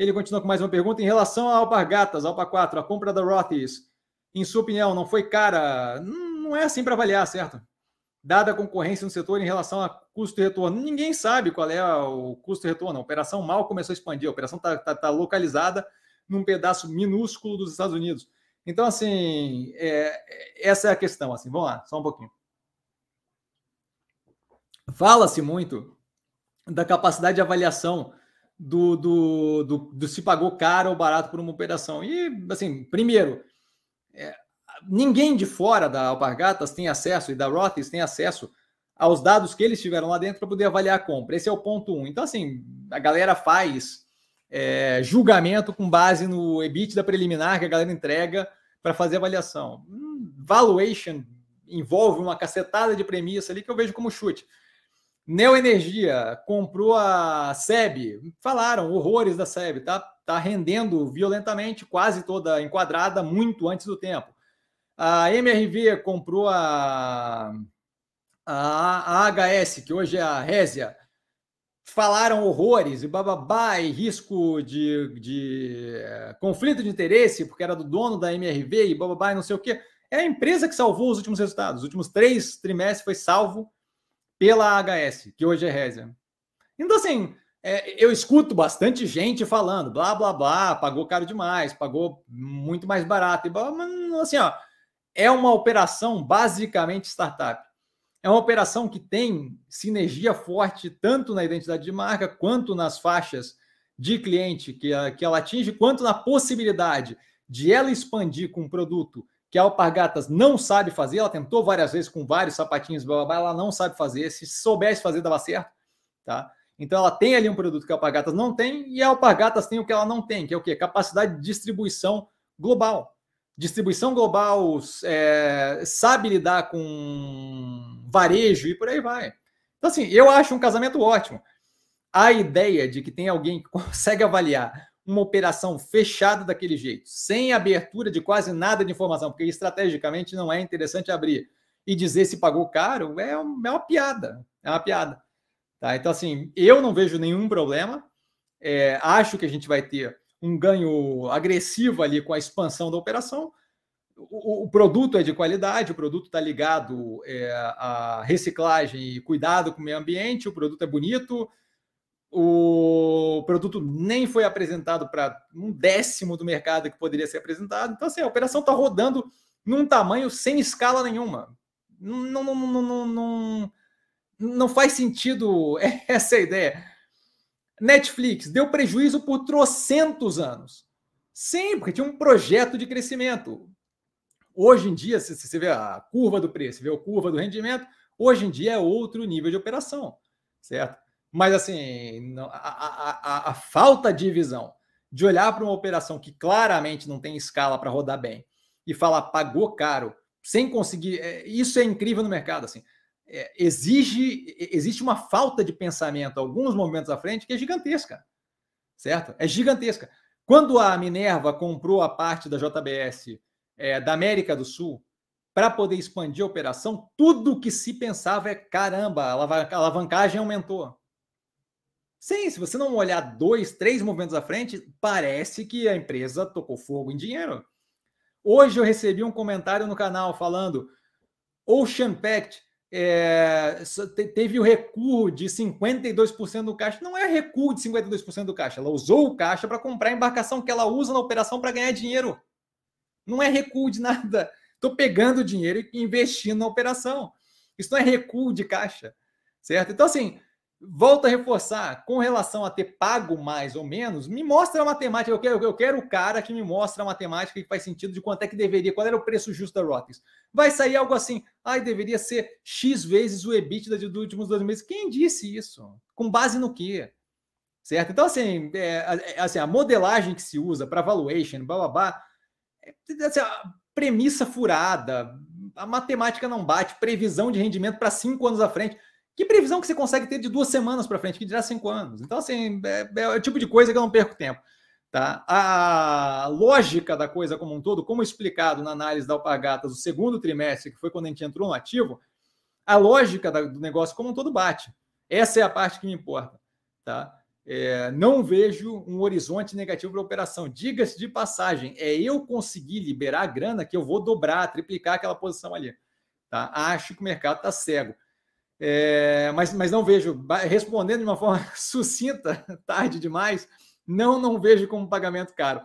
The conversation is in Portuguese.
Ele continua com mais uma pergunta. Em relação a Alpargatas, Alpa 4, a compra da Rothies, em sua opinião, não foi cara? Hum, não é assim para avaliar, certo? Dada a concorrência no setor em relação a custo e retorno, ninguém sabe qual é o custo e retorno. A operação mal começou a expandir, a operação está tá, tá localizada num pedaço minúsculo dos Estados Unidos. Então, assim, é, essa é a questão. Assim, vamos lá, só um pouquinho. Fala-se muito da capacidade de avaliação do, do, do, do, se pagou caro ou barato por uma operação. E, assim, primeiro, é, ninguém de fora da Alpargatas tem acesso e da Rothes tem acesso aos dados que eles tiveram lá dentro para poder avaliar a compra. Esse é o ponto um. Então, assim, a galera faz é, julgamento com base no EBIT da preliminar que a galera entrega para fazer avaliação. Hum, valuation envolve uma cacetada de premissa ali que eu vejo como chute. Neoenergia comprou a SEB. Falaram horrores da SEB, tá, tá rendendo violentamente, quase toda enquadrada, muito antes do tempo. A MRV comprou a, a, a HS, que hoje é a Résia. Falaram horrores e bababá e risco de, de é, conflito de interesse, porque era do dono da MRV e bababá e não sei o quê. É a empresa que salvou os últimos resultados. Os últimos três trimestres foi salvo pela HS, que hoje é Resia. Então, assim, é, eu escuto bastante gente falando, blá, blá, blá, pagou caro demais, pagou muito mais barato, e blá, mas, assim, ó, é uma operação basicamente startup. É uma operação que tem sinergia forte tanto na identidade de marca quanto nas faixas de cliente que, que ela atinge, quanto na possibilidade de ela expandir com um produto que a Alpargatas não sabe fazer, ela tentou várias vezes com vários sapatinhos, blá, blá, blá, ela não sabe fazer, se soubesse fazer dava certo, tá? Então ela tem ali um produto que a Alpargatas não tem e a Alpargatas tem o que ela não tem, que é o quê? Capacidade de distribuição global. Distribuição global é, sabe lidar com varejo e por aí vai. Então assim, eu acho um casamento ótimo. A ideia de que tem alguém que consegue avaliar uma operação fechada daquele jeito, sem abertura de quase nada de informação, porque estrategicamente não é interessante abrir e dizer se pagou caro, é, é uma, piada, é uma piada. Tá? Então, assim, eu não vejo nenhum problema, é, acho que a gente vai ter um ganho agressivo ali com a expansão da operação. O, o produto é de qualidade, o produto está ligado é, à reciclagem e cuidado com o meio ambiente, o produto é bonito, o produto nem foi apresentado para um décimo do mercado que poderia ser apresentado. Então, assim, a operação está rodando num tamanho sem escala nenhuma. Não, não, não, não, não, não faz sentido essa ideia. Netflix deu prejuízo por trocentos anos. Sim, porque tinha um projeto de crescimento. Hoje em dia, se você vê a curva do preço, vê a curva do rendimento, hoje em dia é outro nível de operação, certo? Mas, assim, a, a, a falta de visão de olhar para uma operação que claramente não tem escala para rodar bem e falar pagou caro, sem conseguir. É, isso é incrível no mercado. Assim, é, exige, existe uma falta de pensamento alguns momentos à frente que é gigantesca, certo? É gigantesca. Quando a Minerva comprou a parte da JBS é, da América do Sul para poder expandir a operação, tudo que se pensava é caramba, a alavancagem aumentou. Sim, se você não olhar dois, três movimentos à frente, parece que a empresa tocou fogo em dinheiro. Hoje eu recebi um comentário no canal falando: Ocean Pact é, teve o recuo de 52% do caixa. Não é recuo de 52% do caixa. Ela usou o caixa para comprar a embarcação que ela usa na operação para ganhar dinheiro. Não é recuo de nada. Estou pegando dinheiro e investindo na operação. Isso não é recuo de caixa, certo? Então, assim, volta a reforçar, com relação a ter pago mais ou menos, me mostra a matemática. Eu quero, eu quero o cara que me mostra a matemática que faz sentido de quanto é que deveria, qual era o preço justo da Rotings. Vai sair algo assim, ai, deveria ser X vezes o EBITDA dos últimos dois meses. Quem disse isso? Com base no quê? Certo? Então, assim, é, é assim a modelagem que se usa para valuation, blá, blá, blá, é, assim, premissa furada, a matemática não bate, previsão de rendimento para cinco anos à frente que previsão que você consegue ter de duas semanas para frente, que dirá cinco anos? Então, assim, é, é, o tipo de coisa que eu não perco tempo. Tá? A lógica da coisa como um todo, como explicado na análise da Alpagatas, o segundo trimestre, que foi quando a gente entrou no ativo, a lógica do negócio como um todo bate. Essa é a parte que me importa. Tá? É, não vejo um horizonte negativo para a operação. Diga-se de passagem, é eu conseguir liberar a grana que eu vou dobrar, triplicar aquela posição ali. Tá? Acho que o mercado está cego. É, mas, mas não vejo, respondendo de uma forma sucinta, tarde demais, não, não vejo como pagamento caro.